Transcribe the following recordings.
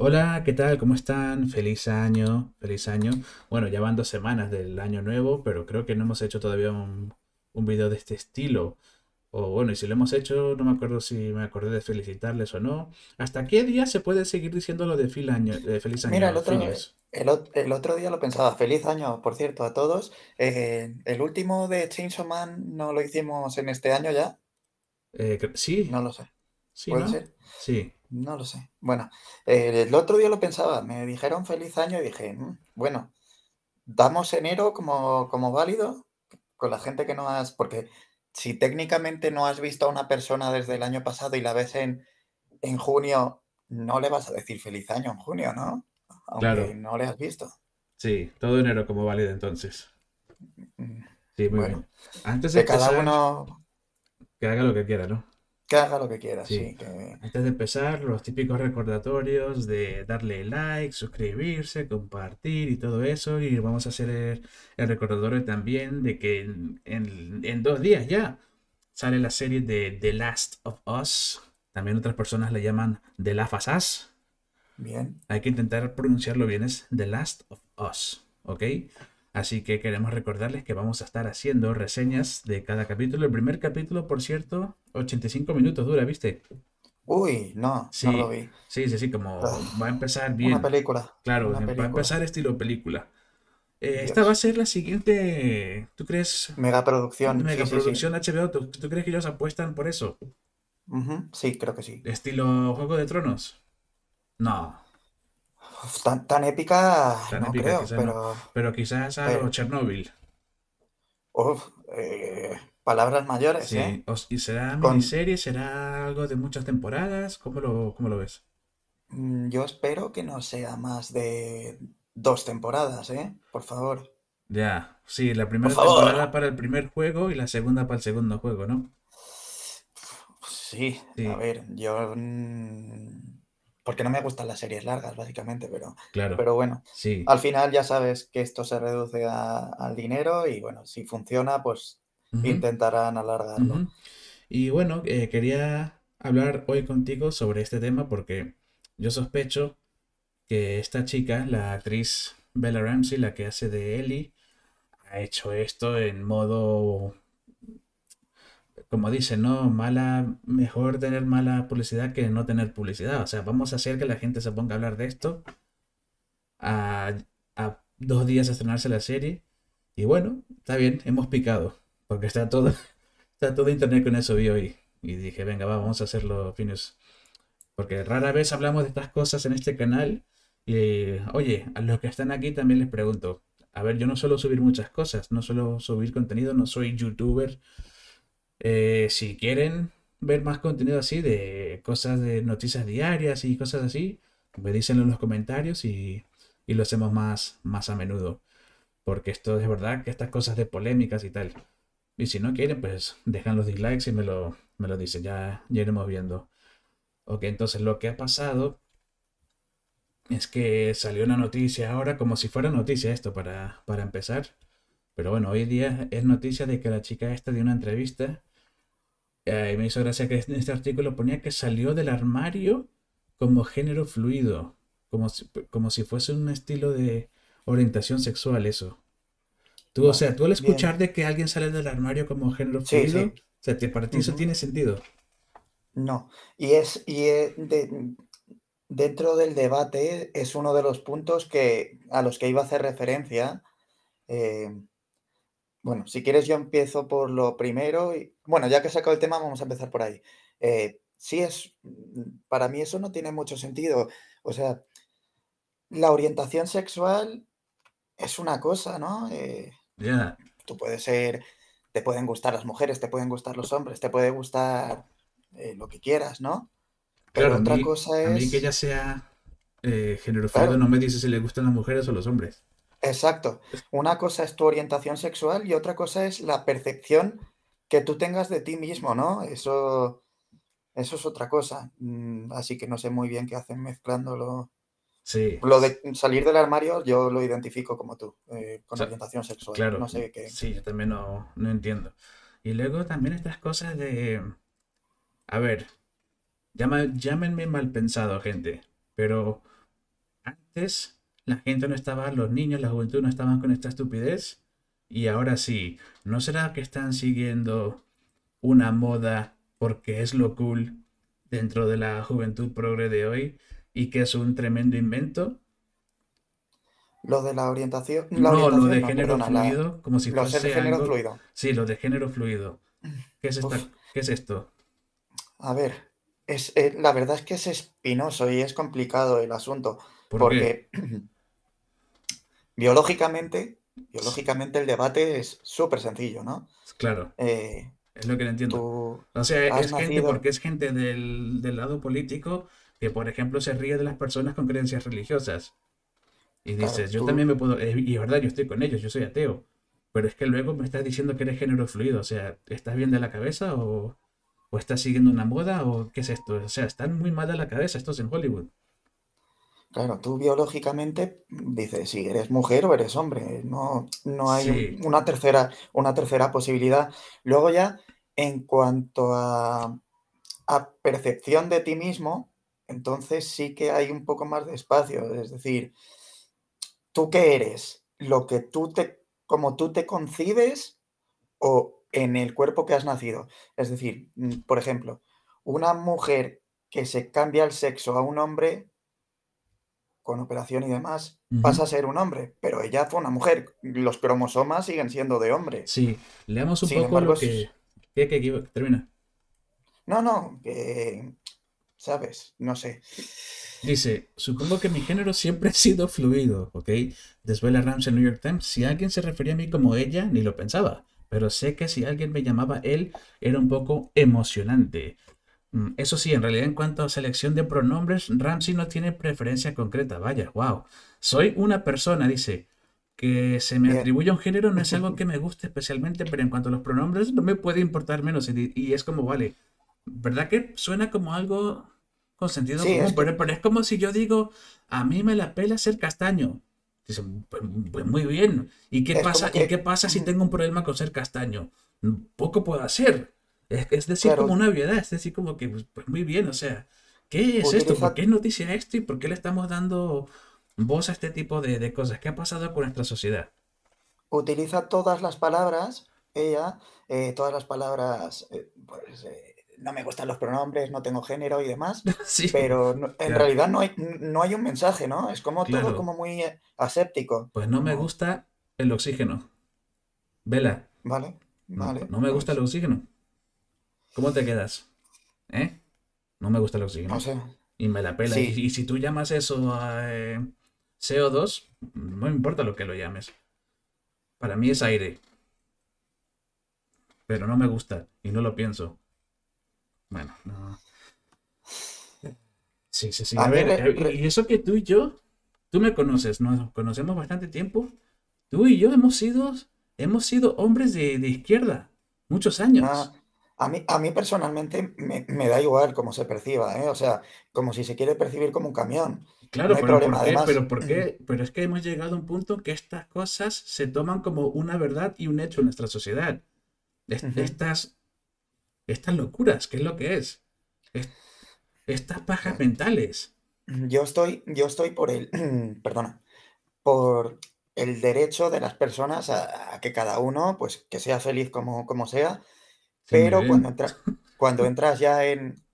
Hola, ¿qué tal? ¿Cómo están? Feliz año, feliz año. Bueno, ya van dos semanas del año nuevo, pero creo que no hemos hecho todavía un, video de este estilo. O bueno, y si lo hemos hecho, no me acuerdo si me acordé de felicitarles o no. ¿Hasta qué día se puede seguir diciendo lo de, año, feliz año? Mira, el otro, día lo pensaba. Feliz año, por cierto, a todos. Eh, el último de Chainsaw Man no lo hicimos en este año ya. Eh, sí. No lo sé. Sí, ¿no? Sí. No lo sé. Bueno, eh, el otro día lo pensaba, me dijeron feliz año y dije, mm, bueno, damos enero como, como válido con la gente que no has, porque si técnicamente no has visto a una persona desde el año pasado y la ves en, en junio, no le vas a decir feliz año en junio, ¿no? Aunque no le has visto. Sí, todo enero como válido entonces. Mm, sí, muy bueno, bien. Antes de que cada uno... Que haga lo que quiera, ¿no? Que lo que quiera, sí. Antes de empezar, los típicos recordatorios de darle like, suscribirse, compartir y todo eso. Y vamos a hacer el, recordatorio también de que en, dos días ya sale la serie de The Last of Us. También otras personas la llaman The Last of Us. Bien. Hay que intentar pronunciarlo bien, es The Last of Us, ¿ok? Así que queremos recordarles que vamos a estar haciendo reseñas de cada capítulo. El primer capítulo, por cierto, 85 minutos dura, ¿viste? Uy, no, sí, no lo vi. Sí, sí, sí, como ah, va a empezar bien. Una película. Claro, va a empezar estilo película. Eh, esta va a ser la siguiente, ¿tú crees? Mega producción. Mega producción HBO, ¿tú, crees que ellos apuestan por eso? Sí, creo que sí. ¿Estilo Juego de Tronos? No tan, épica, no creo, pero... Pero quizás a Chernobyl. Eh, palabras mayores, ¿eh? ¿Y será miniserie? ¿Será algo de muchas temporadas? ¿Cómo lo, lo ves? Mm, yo espero que no sea más de dos temporadas, ¿eh? Por favor. Ya, sí, la primera temporada para el primer juego y la segunda para el segundo juego, ¿no? sí. a ver, yo... Mm, porque no me gustan las series largas, básicamente, pero, claro, pero bueno, al final ya sabes que esto se reduce al dinero y bueno, si funciona, pues intentarán alargarlo. Y bueno, eh, quería hablar hoy contigo sobre este tema porque yo sospecho que esta chica, la actriz Bella Ramsey, la que hace de Ellie, ha hecho esto en modo como dicen, no, mala, mejor tener mala publicidad que no tener publicidad. O sea, vamos a hacer que la gente se ponga a hablar de esto a, dos días de estrenarse la serie. Y bueno, está bien, hemos picado, porque está todo, está todo internet con eso vi hoy. Y dije, venga, vamos a hacerlo, fines Porque rara vez hablamos de estas cosas en este canal. Y oye, a los que están aquí también les pregunto. A ver, yo no suelo subir muchas cosas, no suelo subir contenido, no soy youtuber, eh, si quieren ver más contenido así de cosas de noticias diarias y cosas así, me dicen en los comentarios y, y, lo hacemos más, más a menudo. Porque esto es verdad que estas cosas de polémicas y tal. Y si no quieren, pues dejan los dislikes y me lo, me lo dicen. Ya, iremos viendo. Ok, entonces lo que ha pasado es que salió una noticia ahora, como si fuera noticia esto para, para empezar. Pero bueno, hoy día es noticia de que la chica esta dio una entrevista eh, y me hizo gracia que en este, este artículo ponía que salió del armario como género fluido, como si, como si fuese un estilo de orientación sexual eso. Tú, o sea, tú al escuchar de que alguien sale del armario como género fluido, para ti eso tiene sentido. No, y es, y dentro del debate es uno de los puntos que, a los que iba a hacer referencia. Eh, bueno, si quieres yo empiezo por lo primero. Y, bueno, ya que he sacado el tema, vamos a empezar por ahí. Eh, sí es, mm, para mí eso no tiene mucho sentido. O sea, la orientación sexual es una cosa, ¿no? Eh, Tú puedes ser, te pueden gustar las mujeres, te pueden gustar los hombres, te puede gustar eh, lo que quieras, ¿no? Pero otra cosa es... que ya sea eh, no me dice si le gustan las mujeres o los hombres. Exacto. Una cosa es tu orientación sexual y otra cosa es la percepción que tú tengas de ti mismo, ¿no? Eso, eso es otra cosa. Mm, así que no sé muy bien qué hacen mezclándolo. Sí. Lo de salir del armario yo lo identifico como tú, eh, con orientación sexual. Claro. No sé qué. Sí, yo también no, no entiendo. Y luego también estas cosas de... A ver, llámenme mal pensado, gente, pero antes la gente no estaba, los niños, la juventud no estaban con esta estupidez. Y ahora sí, ¿no será que están siguiendo una moda porque es lo cool dentro de la juventud progre de hoy y que es un tremendo invento? Lo de la orientación. no, lo de género fluido, como si de género fluido. Sí, lo de género fluido. ¿Qué es, ¿qué es esto? A ver, es, eh, la verdad es que es espinoso y es complicado el asunto. porque. biológicamente, biológicamente el debate es súper sencillo, ¿no? Claro. Eh, es lo que no entiendo. O sea, es gente porque es gente del, lado político que, por ejemplo, se ríe de las personas con creencias religiosas. Y dices, yo también me puedo... Eh, y es verdad, yo estoy con ellos, yo soy ateo. Pero es que luego me estás diciendo que eres género fluido. O sea, ¿estás bien de la cabeza o, o estás siguiendo una moda o qué es esto? O sea, están muy mal de la cabeza estos en Hollywood. Claro, tú biológicamente dices si eres mujer o eres hombre, no, no hay una tercera, una tercera posibilidad. Luego ya, en cuanto a, percepción de ti mismo, entonces sí que hay un poco más de espacio. Es decir, ¿tú qué eres? ¿Lo que tú te, como tú te concibes o en el cuerpo que has nacido? Es decir, mm, por ejemplo, una mujer que se cambia el sexo a un hombre con operación y demás, pasa a ser un hombre, pero ella fue una mujer. Los cromosomas siguen siendo de hombre. Sí, leamos un poco lo que... termina. No, no, que... ¿Sabes? No sé. Dice, supongo que mi género siempre ha sido fluido, ¿ok? Desvela Rams en New York Times, si alguien se refería a mí como ella, ni lo pensaba, pero sé que si alguien me llamaba él, era un poco emocionante. Mm, eso sí, en realidad en cuanto a selección de pronombres, Ramsey no tiene preferencia concreta. Vaya, wow. Soy una persona, dice. Que se me a un género no es algo que me guste especialmente, pero en cuanto a los pronombres no me puede importar menos. Y, es como, vale, ¿verdad que suena como algo con sentido común? pero, es como si yo digo, a mí me la pela ser castaño. Dice, pues, pues muy bien. ¿Y qué, pasa, ¿Y qué pasa si tengo un problema con ser castaño? Poco puedo hacer. Es, decir, como una obviedad, es decir, como que, pues, pues, muy bien, o sea, ¿qué es esto? ¿Por qué es noticia esto? ¿Y por qué le estamos dando voz a este tipo de, cosas? ¿Qué ha pasado con nuestra sociedad? Utiliza todas las palabras, ella, eh, todas las palabras, eh, pues, eh, no me gustan los pronombres, no tengo género y demás, sí, pero en realidad no hay, no hay un mensaje, ¿no? Es como todo como muy aséptico. Pues no me gusta el oxígeno. Vela. Vale, vale. no me gusta pues el oxígeno. ¿Cómo te quedas? ¿Eh? No me gusta el oxígeno. No sé. y me la pela. Y, si tú llamas eso a, eh, CO2, no me importa lo que lo llames. Para mí es aire. Pero no me gusta y no lo pienso. Bueno, no. Sí, sí, sí. A, ver, eh, y eso que tú y yo, tú me conoces, nos conocemos bastante tiempo. Tú y yo hemos sido, hemos sido hombres de, izquierda muchos años. Ah, a mí, a personalmente me, da igual cómo se perciba, ¿eh? o sea, como si se quiere percibir como un camión. Claro, pero, problema. ¿por qué? pero ¿por qué? Pero es que hemos llegado a un punto que estas cosas se toman como una verdad y un hecho en nuestra sociedad. estas, estas locuras, ¿qué es lo que es? estas pajas mentales. Yo estoy, yo estoy por el, perdona, por el derecho de las personas a, a, que cada uno, pues que sea feliz como, como sea, pero cuando, entras, cuando entras ya en...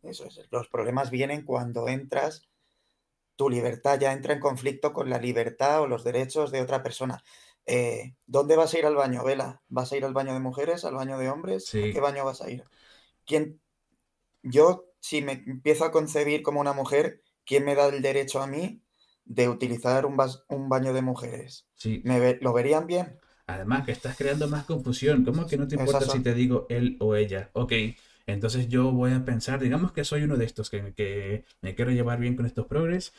los problemas vienen cuando entras, tu libertad ya entra en conflicto con la libertad o los derechos de otra persona. Eh, ¿Dónde vas a ir al baño, Vela? ¿Vas a ir al baño de mujeres, al baño de hombres? ¿A qué baño vas a ir? ¿Quién... Yo, si me empiezo a concebir como una mujer, ¿quién me da el derecho a mí de utilizar un, un baño de mujeres? Sí. ¿Me ¿Lo verían bien? Además, que estás creando más confusión. ¿Cómo que no te importa si te digo él o ella? Ok, entonces yo voy a pensar, digamos que soy uno de estos que, me quiero llevar bien con estos progres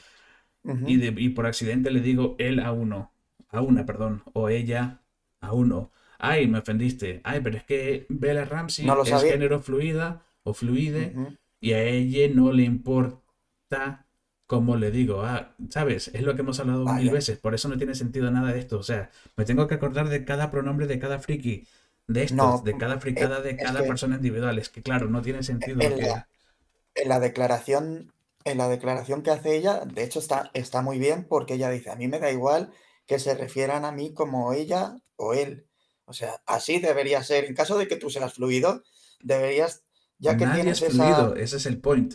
y, de, por accidente le digo él a uno, a una, perdón, o ella a uno. Ay, me ofendiste. Ay, pero es que Bella Ramsey es género fluida o fluide y a ella no le importa como le digo, ah, sabes, es lo que hemos hablado mil veces, por eso no tiene sentido nada de esto. O sea, me tengo que acordar de cada pronombre de cada friki, de estos, de cada eh, fricada, de cada persona individual. Es que claro, no tiene sentido. En, la, declaración, en la declaración que hace ella, de hecho está, está muy bien porque ella dice, a mí me da igual que se refieran a mí como ella o él. O sea, así debería ser. En caso de que tú seas fluido, deberías, ya que Nadie tienes es fluido, ese es el point.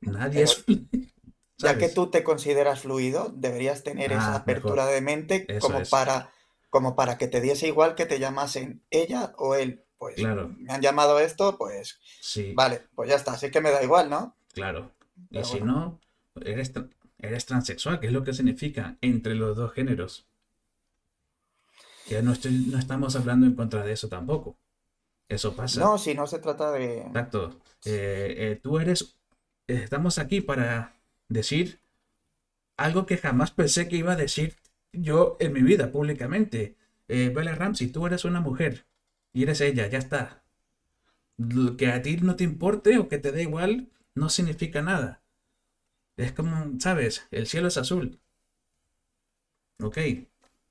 Nadie es eh, ya que tú te consideras fluido, deberías tener esa ah, apertura de mente como para, como para que te diese igual que te llamasen ella o él. Pues claro. me han llamado esto, pues sí. vale, pues ya está, así que me da igual, ¿no? Claro. y si no, eres, eres transexual, que es lo que significa entre los dos géneros. Ya no, estamos hablando en contra de eso tampoco. Eso pasa. No, si no se trata de. Exacto. Eh, eh, tú eres. Estamos aquí para decir algo que jamás pensé que iba a decir yo en mi vida públicamente. Vale, eh, Bella Ramsey, tú eres una mujer y eres ella, ya está. que a ti no te importe o que te dé igual no significa nada. Es como, ¿sabes? El cielo es azul. Ok,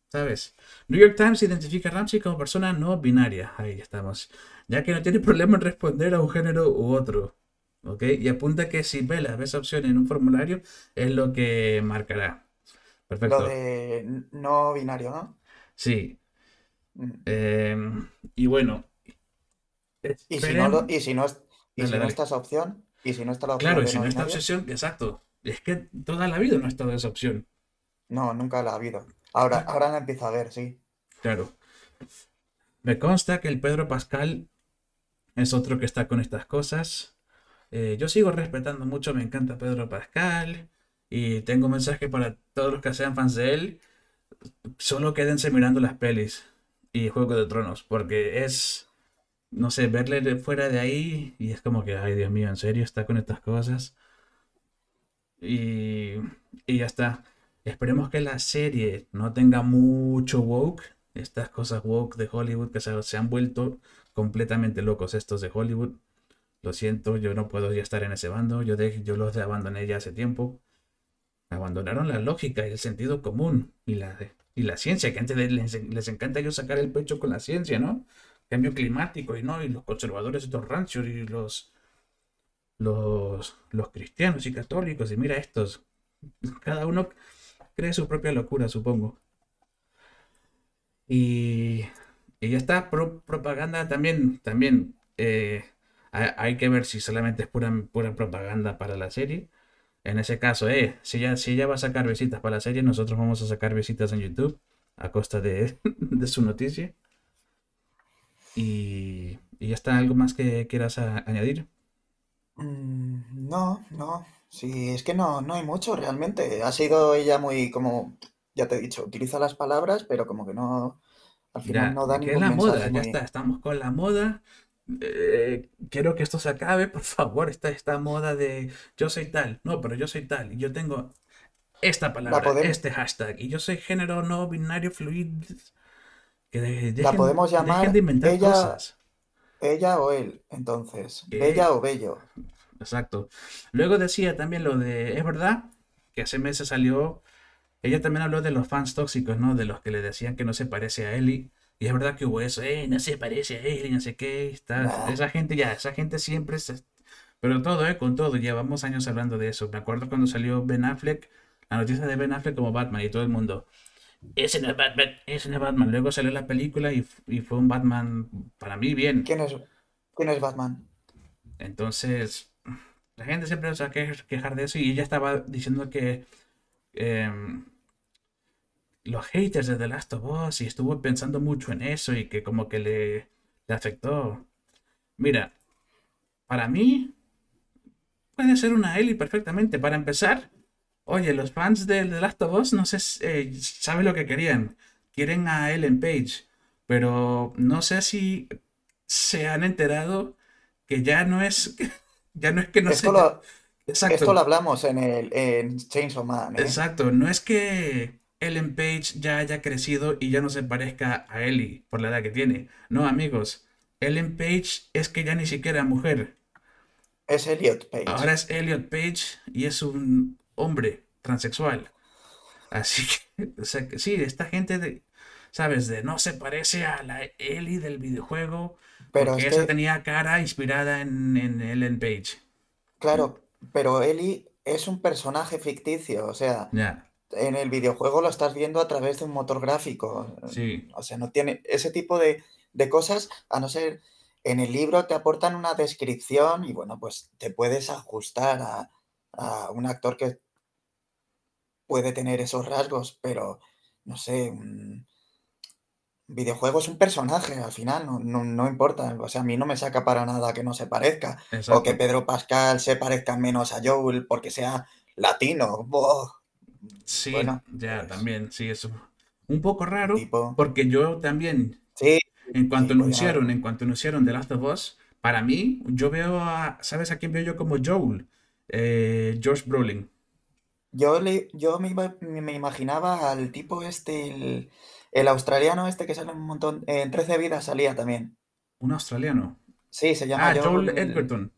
¿sabes? New York Times identifica a Ramsey como persona no binaria. Ahí estamos. Ya que no tiene problema en responder a un género u otro. Y apunta que si ve las opción en un formulario, es lo que marcará. Perfecto. Lo de no binario, ¿no? Sí. Mm. Em, y bueno. ¿Y si no, si no, está esa opción, y si no está la opción. Claro, y si no, está obsesión, exacto. Es que toda la vida no ha estado esa opción. No, nunca la ha habido. Ahora, ahora la empieza a ver, sí. Claro. Me consta que el Pedro Pascal es otro que está con estas cosas. Eh, yo sigo respetando mucho, me encanta Pedro Pascal y tengo un mensaje para todos los que sean fans de él. Solo quédense mirando las pelis y Juego de Tronos, porque es, no sé, verle fuera de ahí y es como que, ay Dios mío, en serio está con estas cosas. Y, ya está. Esperemos que la serie no tenga mucho woke, estas cosas woke de Hollywood que se han vuelto completamente locos estos de Hollywood lo siento, yo no puedo ya estar en ese bando, yo, de, yo los abandoné ya hace tiempo. Abandonaron la lógica y el sentido común y la, y la ciencia, que antes les, encanta yo sacar el pecho con la ciencia, ¿no? Cambio climático y no, y los conservadores estos ranchos y los, los, los cristianos y católicos y mira estos. Cada uno cree su propia locura, supongo. Y, y ya está, propaganda también, también. Eh, hay que ver si solamente es pura, pura propaganda para la serie. En ese caso, eh, si ella, si va a sacar visitas para la serie, nosotros vamos a sacar visitas en YouTube a costa de, su noticia. Y, y, está, ¿algo más que quieras añadir? Mm, no, no. Sí, es que no, no hay mucho realmente. Ha sido ella muy como, ya te he dicho, utiliza las palabras, pero como que no, al final no da ningún es la moda, ya está, estamos con la moda, eh, quiero que esto se acabe, por favor, esta, esta moda de yo soy tal, no, pero yo soy tal, y yo tengo esta palabra, este hashtag, y yo soy género no binario fluid. Que la podemos llamar ella, ella o él, entonces, ella o bello. Exacto. Luego decía también lo de, es verdad, que hace meses salió, ella también habló de los fans tóxicos, ¿no? De los que le decían que no se parece a Eli, y es verdad que hubo eso, eh, no se parece a no sé qué, está, esa gente ya, esa gente siempre Pero todo, eh, con todo, llevamos años hablando de eso. Me acuerdo cuando salió Ben Affleck, la noticia de Ben Affleck como Batman y todo el mundo. Ese no es Batman, ese no es Batman. Luego salió la película y, fue un Batman para mí bien. ¿Quién es, quién es Batman? Entonces, la gente siempre se va a quejar de eso y ella estaba diciendo que... Em, los haters de The Last of Us y estuvo pensando mucho en eso y que como que le, afectó. Mira, para mí puede ser una Ellie perfectamente. Para empezar, oye, los fans de The Last of Us no sé, eh, sabe lo que querían. Quieren a Ellen Page, pero no sé si se han enterado que ya no es, ya no es que no Esto lo hablamos en el Man. ¿eh? Exacto, no es que Ellen Page ya haya crecido y ya no se parezca a Ellie por la edad que tiene. No, amigos, Ellen Page es que ya ni siquiera mujer. Es Elliot Page. Ahora es Elliot Page y es un hombre transexual. Así que, sí, esta gente de, ¿sabes? De no se parece a la Ellie del videojuego. Pero porque ella tenía cara inspirada en, Ellen Page. Claro, pero Ellie es un personaje ficticio, o sea, en el videojuego lo estás viendo a través de un motor gráfico. O sea, no tiene ese tipo de, cosas, a no ser en el libro te aportan una descripción y bueno, pues te puedes ajustar a, un actor que puede tener esos rasgos, pero no sé, un videojuego es un personaje al final, no, importa. O sea, a mí no me saca para nada que no se parezca o que Pedro Pascal se parezca menos a Joel porque sea latino. Sí, ya, pues, también, sí, eso. Un poco raro, porque yo también, sí, en cuanto pues, anunciaron, en cuanto anunciaron The Last of Us, para mí, yo veo a, ¿sabes a quién veo yo como Joel? George eh, Brolin. Yo, le, yo me, imaginaba al tipo este, el, australiano este que sale un montón, en 13 vidas salía también. ¿Un australiano? Sí, se llama ah, Joel, Joel Edgerton.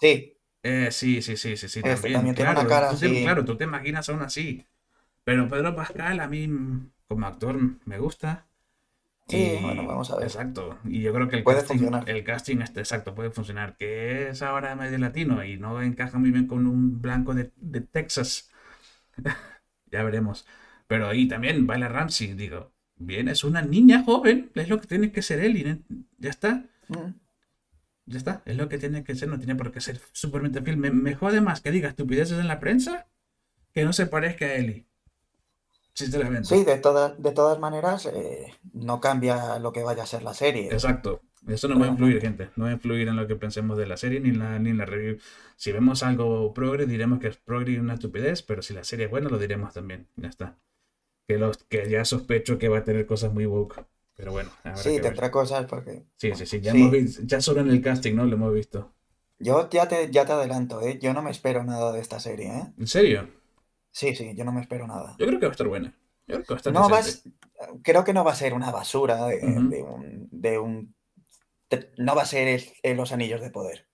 Sí, eh, sí, sí, sí, sí, este, también, claro. tú, Claro, tú te imaginas aún así. Pero Pedro Pascal a mí como actor me gusta. Sí, bueno, vamos a ver. Exacto. Y yo creo que el casting, el casting este, exacto, puede funcionar. Que es ahora medio latino y no encaja muy bien con un blanco de, Texas. ya veremos. Pero ahí también baila Ramsey, digo, bien, es una niña joven, es lo que tiene que ser él y ya está. Mm. Ya está, es lo que tiene que ser, no tiene por qué ser súper fiel. mejor además que diga estupideces en la prensa que no se parezca a Eli. Sinceramente. Sí, de todas, de todas maneras, eh, no cambia lo que vaya a ser la serie. Exacto. Eso no va a influir, gente. No va a influir en lo que pensemos de la serie ni en la, ni la review. Si vemos algo progre, diremos que es progre y una estupidez, pero si la serie es buena, lo diremos también. Ya está. Que, los, que ya sospecho que va a tener cosas muy woke. Pero bueno. Sí, tendrá ver. cosas porque. Sí, sí, sí. Ya, solo en el casting, ¿no? Lo hemos visto. Yo ya te, ya te adelanto, ¿eh? Yo no me espero nada de esta serie, ¿eh? ¿En serio? Sí, sí, yo no me espero nada. Yo creo que va a estar buena. Yo creo que va no Creo que no va a ser una basura de, un. no va a ser los anillos de poder.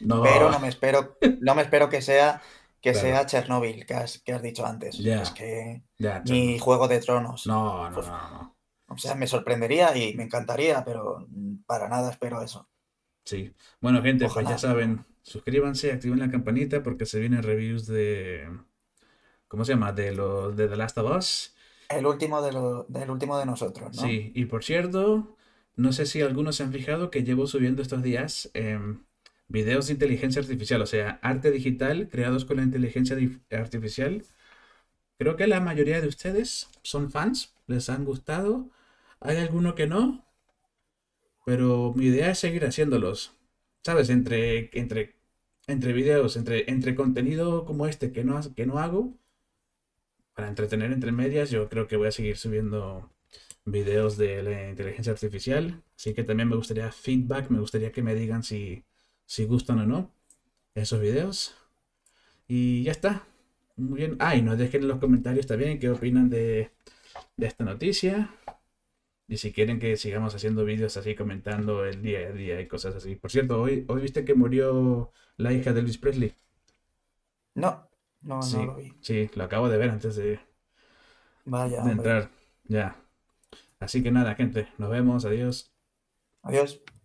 No. Pero no me espero, no me espero que sea que sea Chernobyl, que has, dicho antes. que ni Juego de Tronos. No, no, no, o sea, me sorprendería y me encantaría, pero para nada espero eso. Sí. Bueno, gente, pues ya saben, suscríbanse, activen la campanita porque se vienen reviews de. ¿Cómo se llama? De, de The Last of Us. El último de, del último de nosotros, ¿no? Sí, y por cierto, no sé si algunos se han fijado que llevo subiendo estos días em, videos de inteligencia artificial, o sea, arte digital creados con la inteligencia artificial. Creo que la mayoría de ustedes son fans, les han gustado. Hay alguno que no, pero mi idea es seguir haciéndolos. ¿Sabes? Entre, entre, entre videos, entre, entre contenido como este que no, que no hago, para entretener entre medias, yo creo que voy a seguir subiendo videos de la inteligencia artificial. Así que también me gustaría feedback, me gustaría que me digan si, si gustan o no esos videos. Y ya está. Muy bien. Ah, y nos dejen en los comentarios también qué opinan de, de esta noticia. Y si quieren que sigamos haciendo vídeos así comentando el día a día y cosas así. Por cierto, hoy, hoy viste que murió la hija de Luis Presley. No, no, no lo vi. Sí, lo acabo de ver antes de, Vaya, entrar. Ya. Así que nada, gente. Nos vemos. Adiós. Adiós.